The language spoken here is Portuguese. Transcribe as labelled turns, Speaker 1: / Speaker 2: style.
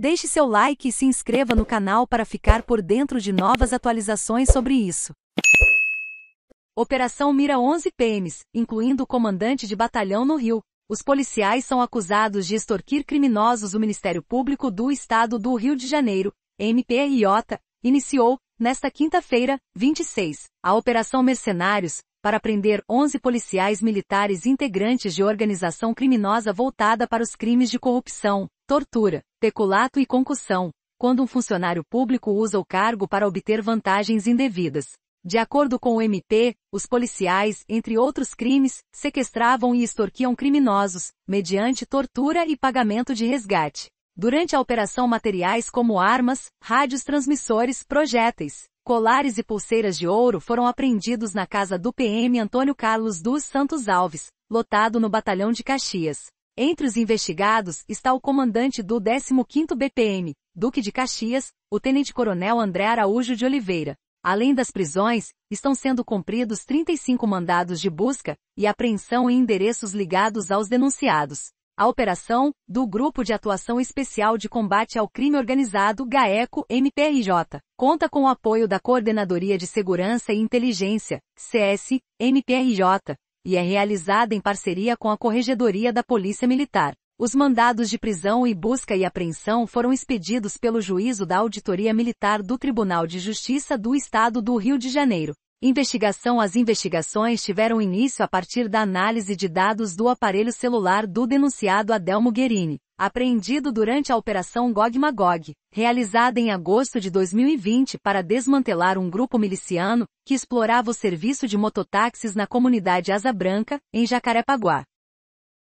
Speaker 1: Deixe seu like e se inscreva no canal para ficar por dentro de novas atualizações sobre isso. Operação mira 11 PMs, incluindo o comandante de batalhão no Rio. Os policiais são acusados de extorquir criminosos. O Ministério Público do Estado do Rio de Janeiro, MPRJ, iniciou, nesta quinta-feira, 26, a Operação Mercenários, para prender 11 policiais militares integrantes de organização criminosa voltada para os crimes de corrupção, tortura, peculato e concussão, quando um funcionário público usa o cargo para obter vantagens indevidas. De acordo com o MP, os policiais, entre outros crimes, sequestravam e extorquiam criminosos, mediante tortura e pagamento de resgate. Durante a operação materiais como armas, rádios transmissores, projéteis, Colares e pulseiras de ouro foram apreendidos na casa do PM Antônio Carlos dos Santos Alves, lotado no Batalhão de Caxias. Entre os investigados está o comandante do 15º BPM, Duque de Caxias, o tenente-coronel André Araújo de Oliveira. Além das prisões, estão sendo cumpridos 35 mandados de busca e apreensão em endereços ligados aos denunciados. A operação, do Grupo de Atuação Especial de Combate ao Crime Organizado GAECO MPRJ, conta com o apoio da Coordenadoria de Segurança e Inteligência, CS, MPRJ, e é realizada em parceria com a Corregedoria da Polícia Militar. Os mandados de prisão e busca e apreensão foram expedidos pelo juízo da Auditoria Militar do Tribunal de Justiça do Estado do Rio de Janeiro, Investigação As investigações tiveram início a partir da análise de dados do aparelho celular do denunciado Adelmo Guerini, apreendido durante a Operação Gog Magog, realizada em agosto de 2020 para desmantelar um grupo miliciano que explorava o serviço de mototáxis na comunidade Asa Branca, em Jacarepaguá.